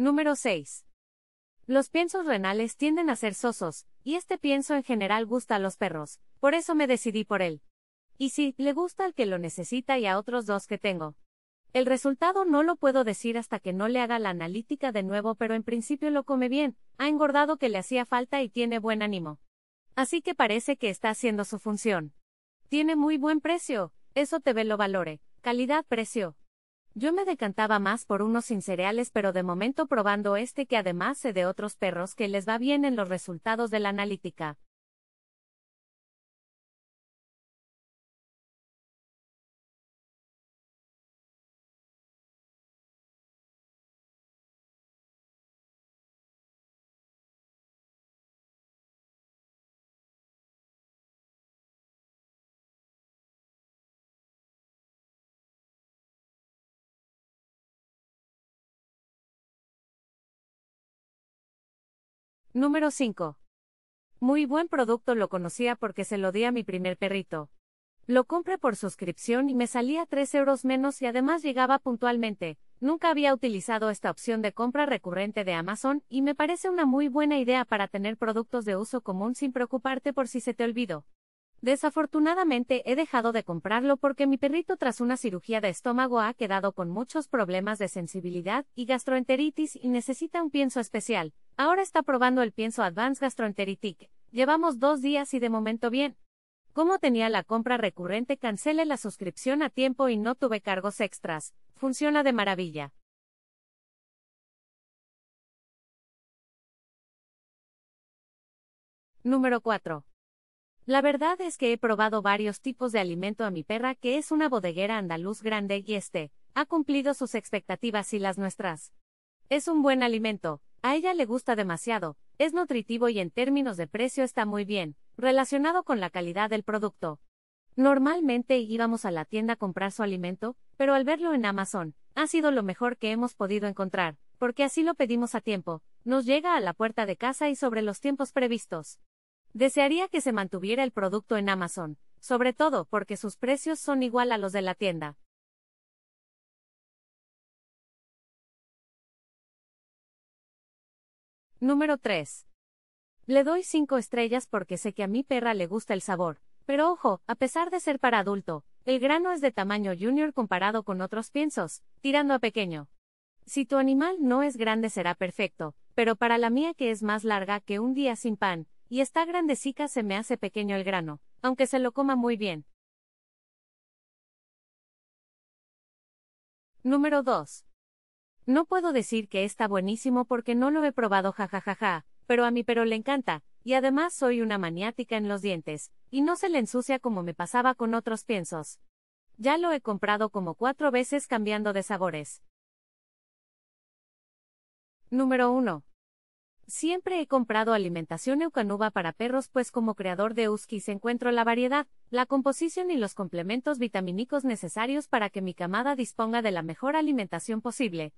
Número 6. Los piensos renales tienden a ser sosos, y este pienso en general gusta a los perros, por eso me decidí por él. Y sí, le gusta al que lo necesita y a otros dos que tengo. El resultado no lo puedo decir hasta que no le haga la analítica de nuevo, pero en principio lo come bien, ha engordado que le hacía falta y tiene buen ánimo. Así que parece que está haciendo su función. Tiene muy buen precio, eso te ve lo valore, calidad-precio. Yo me decantaba más por unos sin cereales, pero de momento probando este que además sé de otros perros que les va bien en los resultados de la analítica. Número 5. Muy buen producto lo conocía porque se lo di a mi primer perrito. Lo compré por suscripción y me salía 3 euros menos y además llegaba puntualmente. Nunca había utilizado esta opción de compra recurrente de Amazon y me parece una muy buena idea para tener productos de uso común sin preocuparte por si se te olvidó. Desafortunadamente he dejado de comprarlo porque mi perrito tras una cirugía de estómago ha quedado con muchos problemas de sensibilidad y gastroenteritis y necesita un pienso especial, Ahora está probando el pienso Advance Gastroenteritic. Llevamos dos días y de momento bien. Como tenía la compra recurrente, cancelé la suscripción a tiempo y no tuve cargos extras. Funciona de maravilla. Número 4. La verdad es que he probado varios tipos de alimento a mi perra, que es una bodeguera andaluz grande y este, ha cumplido sus expectativas y las nuestras. Es un buen alimento, a ella le gusta demasiado, es nutritivo y en términos de precio está muy bien, relacionado con la calidad del producto. Normalmente íbamos a la tienda a comprar su alimento, pero al verlo en Amazon, ha sido lo mejor que hemos podido encontrar, porque así lo pedimos a tiempo, nos llega a la puerta de casa y sobre los tiempos previstos. Desearía que se mantuviera el producto en Amazon, sobre todo porque sus precios son igual a los de la tienda. Número 3. Le doy 5 estrellas porque sé que a mi perra le gusta el sabor. Pero ojo, a pesar de ser para adulto, el grano es de tamaño junior comparado con otros piensos, tirando a pequeño. Si tu animal no es grande será perfecto, pero para la mía que es más larga que un día sin pan, y está grandecica se me hace pequeño el grano, aunque se lo coma muy bien. Número 2. No puedo decir que está buenísimo porque no lo he probado jajajaja, pero a mi perro le encanta, y además soy una maniática en los dientes, y no se le ensucia como me pasaba con otros piensos. Ya lo he comprado como cuatro veces cambiando de sabores. Número 1. Siempre he comprado alimentación eucanuba para perros pues como creador de se encuentro la variedad, la composición y los complementos vitaminicos necesarios para que mi camada disponga de la mejor alimentación posible,